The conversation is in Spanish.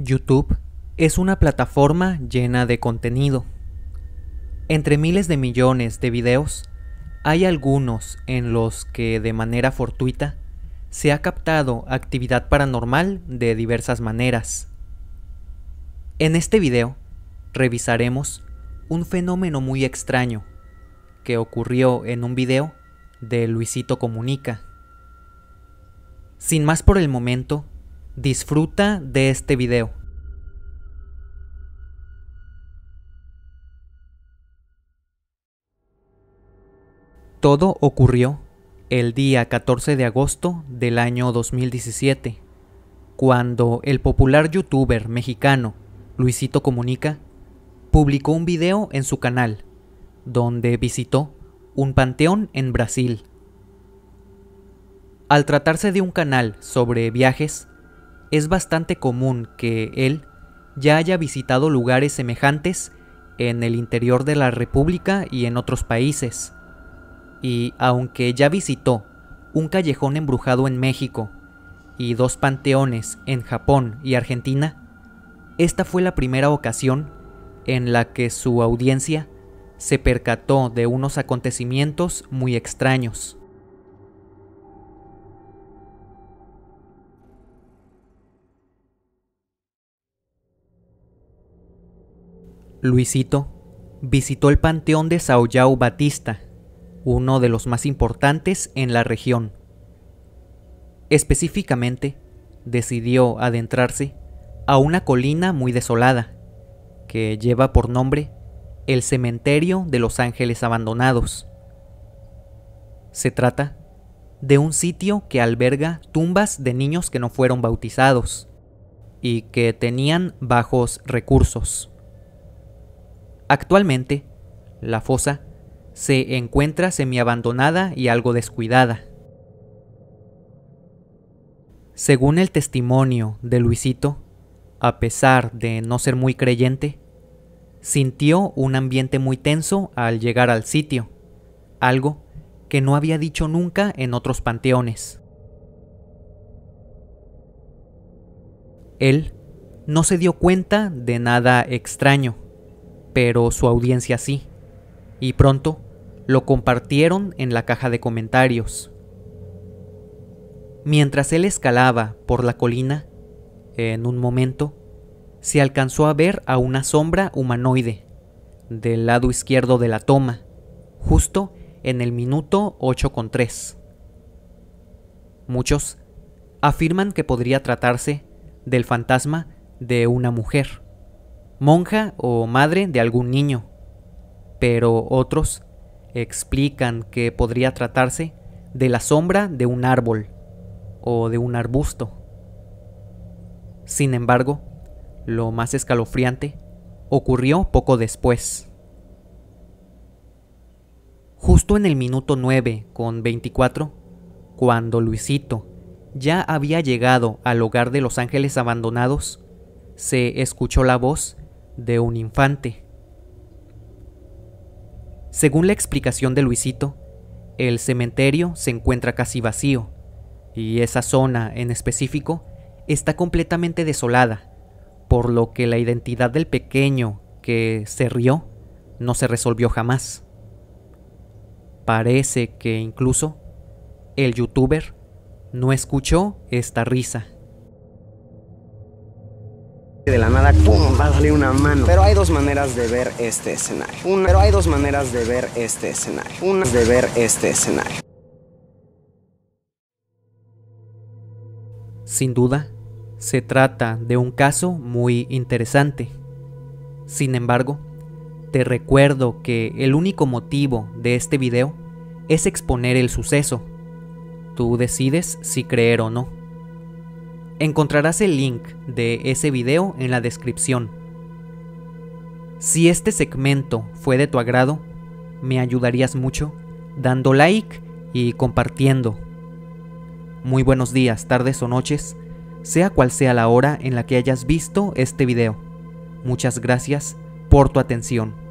YouTube es una plataforma llena de contenido. Entre miles de millones de videos, hay algunos en los que de manera fortuita se ha captado actividad paranormal de diversas maneras. En este video revisaremos un fenómeno muy extraño que ocurrió en un video de Luisito Comunica. Sin más por el momento, Disfruta de este video. Todo ocurrió el día 14 de agosto del año 2017, cuando el popular youtuber mexicano Luisito Comunica publicó un video en su canal donde visitó un panteón en Brasil. Al tratarse de un canal sobre viajes, es bastante común que él ya haya visitado lugares semejantes en el interior de la República y en otros países y aunque ya visitó un callejón embrujado en México y dos panteones en Japón y Argentina, esta fue la primera ocasión en la que su audiencia se percató de unos acontecimientos muy extraños. Luisito visitó el panteón de Yao Batista uno de los más importantes en la región. Específicamente, decidió adentrarse a una colina muy desolada, que lleva por nombre el Cementerio de los Ángeles Abandonados. Se trata de un sitio que alberga tumbas de niños que no fueron bautizados y que tenían bajos recursos. Actualmente, la fosa se encuentra semiabandonada y algo descuidada. Según el testimonio de Luisito, a pesar de no ser muy creyente, sintió un ambiente muy tenso al llegar al sitio, algo que no había dicho nunca en otros panteones. Él no se dio cuenta de nada extraño, pero su audiencia sí, y pronto lo compartieron en la caja de comentarios. Mientras él escalaba por la colina, en un momento, se alcanzó a ver a una sombra humanoide del lado izquierdo de la toma, justo en el minuto 8.3. Muchos afirman que podría tratarse del fantasma de una mujer, monja o madre de algún niño, pero otros explican que podría tratarse de la sombra de un árbol o de un arbusto. Sin embargo, lo más escalofriante ocurrió poco después. Justo en el minuto 9 con 24, cuando Luisito ya había llegado al hogar de los ángeles abandonados, se escuchó la voz de un infante según la explicación de Luisito, el cementerio se encuentra casi vacío, y esa zona en específico está completamente desolada, por lo que la identidad del pequeño que se rió no se resolvió jamás. Parece que incluso el youtuber no escuchó esta risa de la nada, ¡pum! va a una mano. Pero hay dos maneras de ver este escenario. Una, pero hay dos maneras de ver este escenario. Una de ver este escenario. Sin duda, se trata de un caso muy interesante. Sin embargo, te recuerdo que el único motivo de este video es exponer el suceso. Tú decides si creer o no. Encontrarás el link de ese video en la descripción. Si este segmento fue de tu agrado, me ayudarías mucho dando like y compartiendo. Muy buenos días, tardes o noches, sea cual sea la hora en la que hayas visto este video. Muchas gracias por tu atención.